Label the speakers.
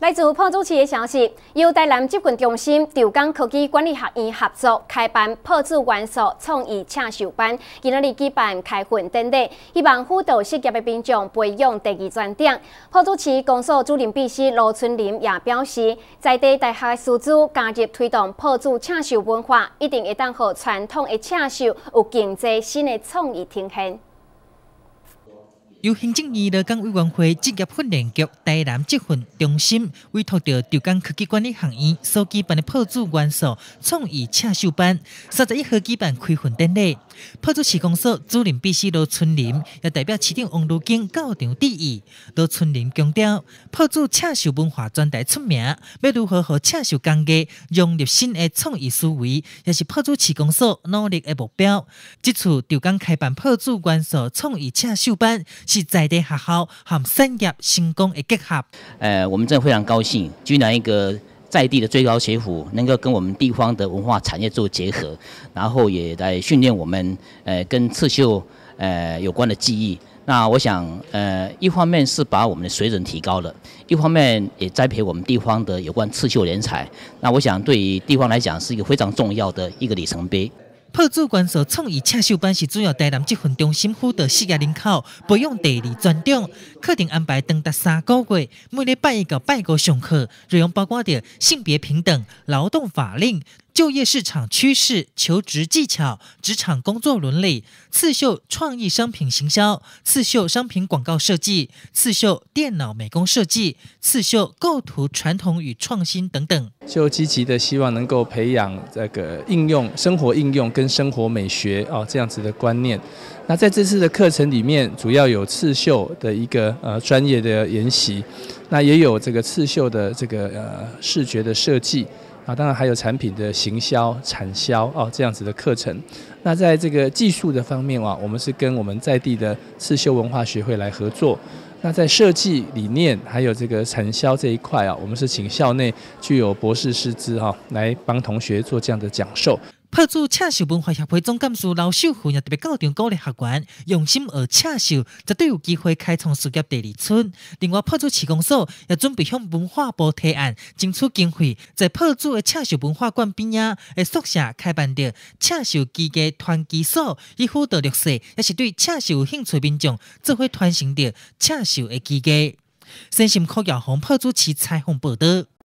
Speaker 1: 来自朴主市的消息，由台南集训中心、潮江科技管理学院合作开办朴主元素创意插秀班，今日举办开训典礼，希望辅导事业的民众培养第二专长。朴主市公所主任秘书罗春林也表示，在地大学的师资加入推动朴主插秀文化，一定会当和传统的插秀有更多新的创意呈现。
Speaker 2: 由行政院劳工委员会职业训练局台南职训中心委托，着浙江科技管理学院所举办的破主元素创意产修班三十一号举办开训典礼。破竹市公所主任必须罗春林，要代表市长王如金到场致意。罗春林强调，破竹请秀文化专台出名，要如何和请秀工艺融入新的创意思维，也是破竹市公所努力的目标。这次钓江开办破竹元素创意请秀班，是在地学校和产业成功的结合。诶，我
Speaker 3: 们真非常高兴，居然一个。在地的最高学府能够跟我们地方的文化产业做结合，然后也来训练我们呃跟刺绣呃有关的技艺。那我想呃一方面是把我们的水准提高了，一方面也栽培我们地方的有关刺绣人才。那我想对于地方来讲是一个非常重要
Speaker 2: 的一个里程碑。破主管所创意车修班是主要担任这份中心辅导事业人口，培养地理专长，课程安排长达三个月，每日拜一到拜五上课，内容包括着性别平等、劳动法令。就业市场趋势、求职技巧、职场工作伦理、刺绣创意商品行销、刺绣商品广告设计、刺绣电脑美工设计、刺绣构图传统与创新等等，
Speaker 4: 就积极的希望能够培养这个应用生活应用跟生活美学哦这样子的观念。那在这次的课程里面，主要有刺绣的一个呃专业的研习，那也有这个刺绣的这个呃视觉的设计。啊，当然还有产品的行销、产销哦，这样子的课程。那在这个技术的方面啊，我们是跟我们在地的刺绣文化学会来合作。那在设计理念还有这个产销这一块啊，我们是请校内具有博士师资哈，来帮同学做这样的讲授。
Speaker 2: 派主赤手文化协会总干事刘秀芬也特别高调鼓励学员，用心学赤秀，绝对有机会开创事业第二春。另外，派主市公所也准备向文化部提案，争取经费，在派主的赤秀文化馆边呀的宿舍开办着赤秀基阶团基所，以辅导绿色，也是对赤有兴趣民众，做伙传承着赤秀的基阶。新深科嘉，红派主市采访报道。